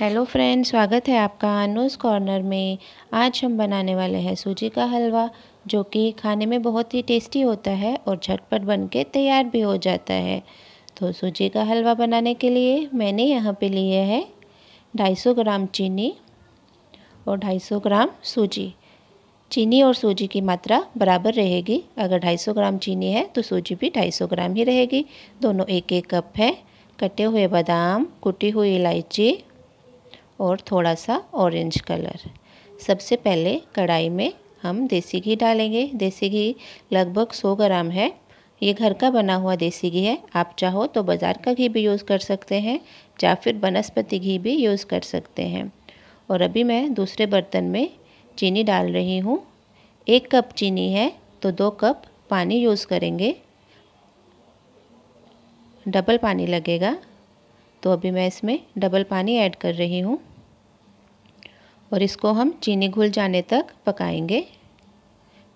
hello friends स्वागत है आपका अनूस कॉर्नर में आज हम बनाने वाले हैं सूजी का हलवा जो कि खाने में बहुत ही टेस्टी होता है और झटपट बन के तैयार भी हो जाता है तो सूजी का हलवा बनाने के लिए मैंने यहाँ पे लिए है 250 ग्राम चीनी और 250 ग्राम सूजी चीनी और सूजी की मात्रा बराबर रहेगी अगर 250 ग्राम चीनी है तो सूजी भी सौ ग्राम ही रहेगी दोनों एक एक कप है कटे हुए बादाम कुटी हुई इलायची और थोड़ा सा ऑरेंज कलर सबसे पहले कढ़ाई में हम देसी घी डालेंगे देसी घी लगभग 100 ग्राम है ये घर का बना हुआ देसी घी है आप चाहो तो बाज़ार का घी भी यूज़ कर सकते हैं या फिर बनस्पति घी भी यूज़ कर सकते हैं और अभी मैं दूसरे बर्तन में चीनी डाल रही हूँ एक कप चीनी है तो दो कप पानी यूज़ करेंगे डबल पानी लगेगा तो अभी मैं इसमें डबल पानी ऐड कर रही हूँ और इसको हम चीनी घुल जाने तक पकाएंगे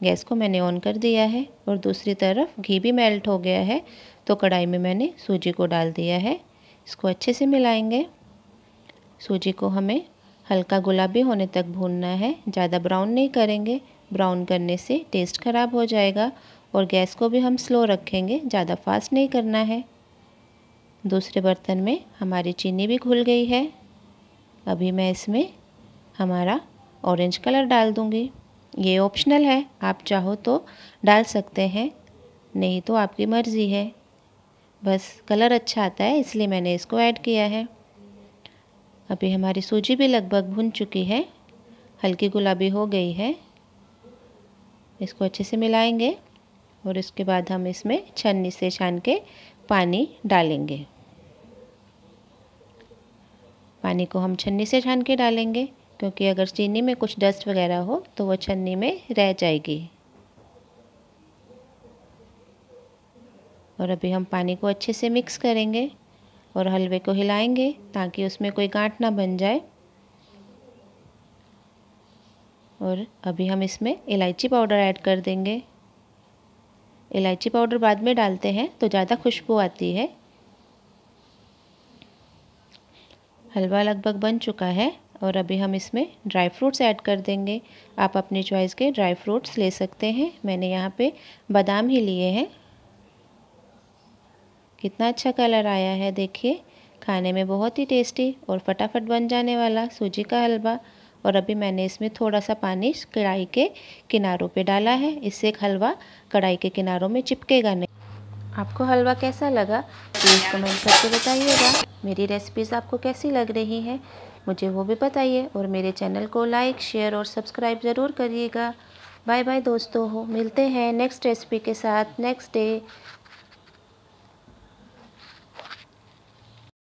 गैस को मैंने ऑन कर दिया है और दूसरी तरफ घी भी मेल्ट हो गया है तो कढ़ाई में मैंने सूजी को डाल दिया है इसको अच्छे से मिलाएंगे सूजी को हमें हल्का गुलाबी होने तक भूनना है ज़्यादा ब्राउन नहीं करेंगे ब्राउन करने से टेस्ट ख़राब हो जाएगा और गैस को भी हम स्लो रखेंगे ज़्यादा फास्ट नहीं करना है दूसरे बर्तन में हमारी चीनी भी घुल गई है अभी मैं इसमें हमारा ऑरेंज कलर डाल दूंगी ये ऑप्शनल है आप चाहो तो डाल सकते हैं नहीं तो आपकी मर्ज़ी है बस कलर अच्छा आता है इसलिए मैंने इसको ऐड किया है अभी हमारी सूजी भी लगभग भुन चुकी है हल्की गुलाबी हो गई है इसको अच्छे से मिलाएंगे और इसके बाद हम इसमें छन्नी से छान के पानी डालेंगे पानी को हम छन्नी से छान के डालेंगे क्योंकि अगर चीनी में कुछ डस्ट वगैरह हो तो वह छन्नी में रह जाएगी और अभी हम पानी को अच्छे से मिक्स करेंगे और हलवे को हिलाएंगे ताकि उसमें कोई गांठ ना बन जाए और अभी हम इसमें इलायची पाउडर ऐड कर देंगे इलायची पाउडर बाद में डालते हैं तो ज़्यादा खुशबू आती है हलवा लगभग बन चुका है और अभी हम इसमें ड्राई फ्रूट्स ऐड कर देंगे आप अपनी चॉइस के ड्राई फ्रूट्स ले सकते हैं मैंने यहाँ पे बादाम ही लिए हैं कितना अच्छा कलर आया है देखिए खाने में बहुत ही टेस्टी और फटाफट बन जाने वाला सूजी का हलवा और अभी मैंने इसमें थोड़ा सा पानी कढ़ाई के किनारों पे डाला है इससे हलवा कढ़ाई के किनारों में चिपकेगा नहीं आपको हलवा कैसा लगा प्लीज़ कमेंट करके बताइएगा मेरी रेसिपीज़ आपको कैसी लग रही हैं मुझे वो भी बताइए और मेरे चैनल को लाइक शेयर और सब्सक्राइब ज़रूर करिएगा बाय बाय दोस्तों हो मिलते हैं नेक्स्ट रेसिपी के साथ नेक्स्ट डे